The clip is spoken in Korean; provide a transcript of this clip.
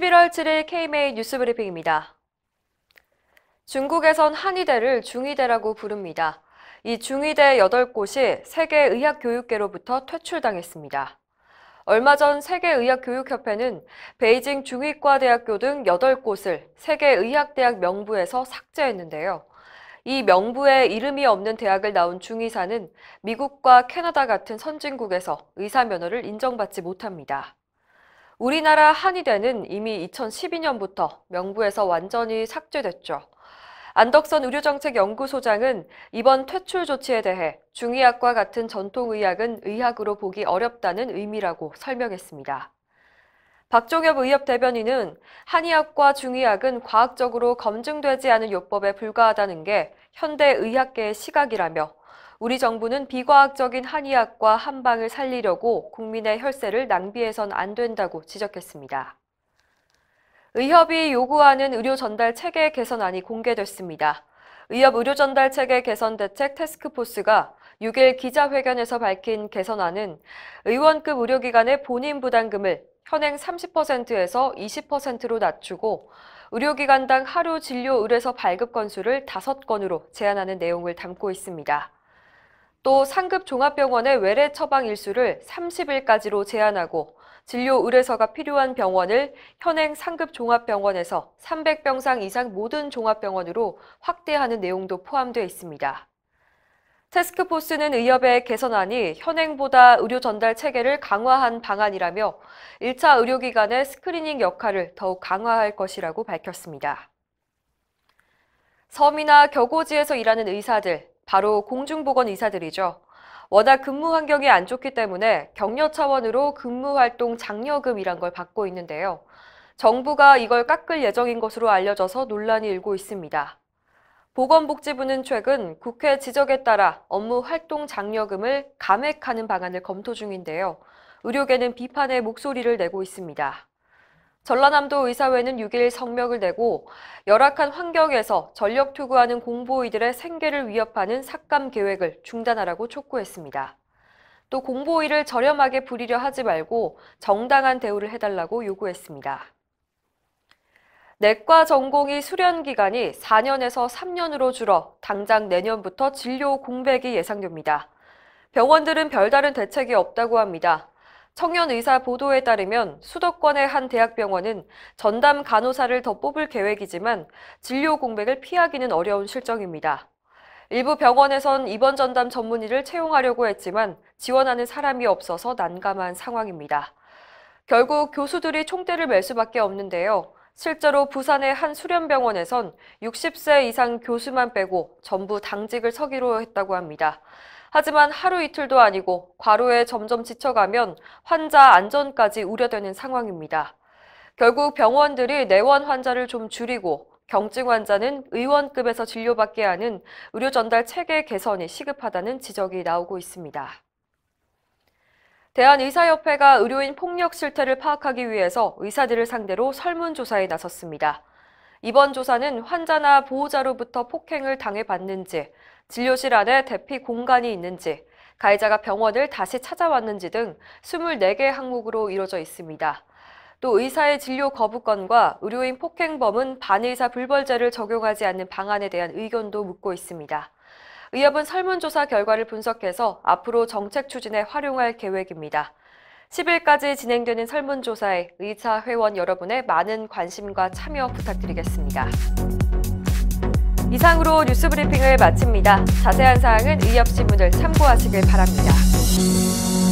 11월 7일 KMA 뉴스브리핑입니다. 중국에선 한의대를 중의대라고 부릅니다. 이 중의대 8곳이 세계의학교육계로부터 퇴출당했습니다. 얼마 전 세계의학교육협회는 베이징 중의과대학교 등 8곳을 세계의학대학 명부에서 삭제했는데요. 이 명부에 이름이 없는 대학을 나온 중의사는 미국과 캐나다 같은 선진국에서 의사 면허를 인정받지 못합니다. 우리나라 한의대는 이미 2012년부터 명부에서 완전히 삭제됐죠. 안덕선 의료정책연구소장은 이번 퇴출 조치에 대해 중의학과 같은 전통의학은 의학으로 보기 어렵다는 의미라고 설명했습니다. 박종엽 의협 대변인은 한의학과 중의학은 과학적으로 검증되지 않은 요법에 불과하다는 게 현대 의학계의 시각이라며 우리 정부는 비과학적인 한의학과 한방을 살리려고 국민의 혈세를 낭비해선 안 된다고 지적했습니다. 의협이 요구하는 의료 전달 체계 개선안이 공개됐습니다. 의협 의료 전달 체계 개선 대책 태스크포스가 6일 기자회견에서 밝힌 개선안은 의원급 의료기관의 본인 부담금을 현행 30%에서 20%로 낮추고 의료기관당 하루 진료 의뢰서 발급 건수를 5건으로 제한하는 내용을 담고 있습니다. 또 상급 종합병원의 외래 처방 일수를 30일까지로 제한하고 진료 의뢰서가 필요한 병원을 현행 상급 종합병원에서 300병상 이상 모든 종합병원으로 확대하는 내용도 포함되어 있습니다. 테스크포스는 의협의 개선안이 현행보다 의료 전달 체계를 강화한 방안이라며 1차 의료기관의 스크리닝 역할을 더욱 강화할 것이라고 밝혔습니다. 섬이나 격오지에서 일하는 의사들, 바로 공중보건 의사들이죠. 워낙 근무 환경이 안 좋기 때문에 격려 차원으로 근무활동 장려금이란 걸 받고 있는데요. 정부가 이걸 깎을 예정인 것으로 알려져서 논란이 일고 있습니다. 보건복지부는 최근 국회 지적에 따라 업무 활동 장려금을 감액하는 방안을 검토 중인데요. 의료계는 비판의 목소리를 내고 있습니다. 전라남도 의사회는 6일 성명을 내고 열악한 환경에서 전력 투구하는 공보이들의 생계를 위협하는 삭감 계획을 중단하라고 촉구했습니다. 또 공보이를 저렴하게 부리려 하지 말고 정당한 대우를 해달라고 요구했습니다. 내과 전공의 수련 기간이 4년에서 3년으로 줄어 당장 내년부터 진료 공백이 예상됩니다. 병원들은 별다른 대책이 없다고 합니다. 청년의사 보도에 따르면 수도권의 한 대학병원은 전담 간호사를 더 뽑을 계획이지만 진료 공백을 피하기는 어려운 실정입니다. 일부 병원에선 입원 전담 전문의를 채용하려고 했지만 지원하는 사람이 없어서 난감한 상황입니다. 결국 교수들이 총대를 맬 수밖에 없는데요. 실제로 부산의 한 수련병원에선 60세 이상 교수만 빼고 전부 당직을 서기로 했다고 합니다. 하지만 하루 이틀도 아니고 과로에 점점 지쳐가면 환자 안전까지 우려되는 상황입니다. 결국 병원들이 내원 환자를 좀 줄이고 경증 환자는 의원급에서 진료받게 하는 의료 전달 체계 개선이 시급하다는 지적이 나오고 있습니다. 대한의사협회가 의료인 폭력 실태를 파악하기 위해서 의사들을 상대로 설문조사에 나섰습니다. 이번 조사는 환자나 보호자로부터 폭행을 당해봤는지, 진료실 안에 대피 공간이 있는지, 가해자가 병원을 다시 찾아왔는지 등 24개 항목으로 이루어져 있습니다. 또 의사의 진료 거부권과 의료인 폭행범은 반의사 불벌죄를 적용하지 않는 방안에 대한 의견도 묻고 있습니다. 의협은 설문조사 결과를 분석해서 앞으로 정책 추진에 활용할 계획입니다. 10일까지 진행되는 설문조사에 의사 회원 여러분의 많은 관심과 참여 부탁드리겠습니다. 이상으로 뉴스 브리핑을 마칩니다. 자세한 사항은 의협신문을 참고하시길 바랍니다.